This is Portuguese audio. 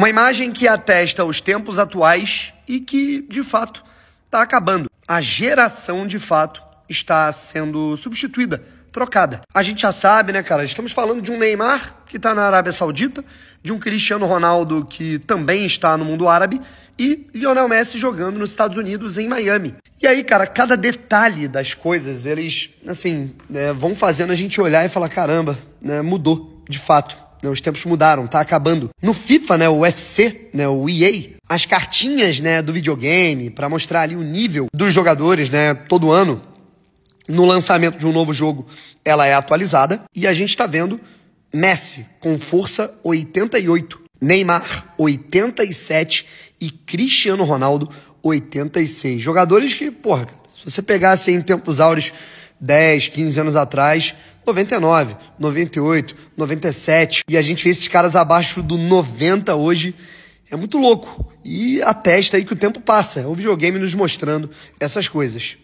Uma imagem que atesta os tempos atuais e que, de fato, está acabando. A geração, de fato, está sendo substituída, trocada. A gente já sabe, né, cara? Estamos falando de um Neymar que está na Arábia Saudita, de um Cristiano Ronaldo que também está no mundo árabe e Lionel Messi jogando nos Estados Unidos em Miami. E aí, cara, cada detalhe das coisas, eles, assim, né, vão fazendo a gente olhar e falar: caramba, né, mudou, de fato. Os tempos mudaram, tá acabando. No FIFA, né, o UFC, né, o EA, as cartinhas, né, do videogame para mostrar ali o nível dos jogadores, né, todo ano no lançamento de um novo jogo, ela é atualizada e a gente está vendo Messi com força 88, Neymar 87 e Cristiano Ronaldo 86. Jogadores que, porra, se você pegasse em tempos áureos 10, 15 anos atrás, 99, 98, 97. E a gente vê esses caras abaixo do 90 hoje. É muito louco. E atesta aí que o tempo passa. É O videogame nos mostrando essas coisas.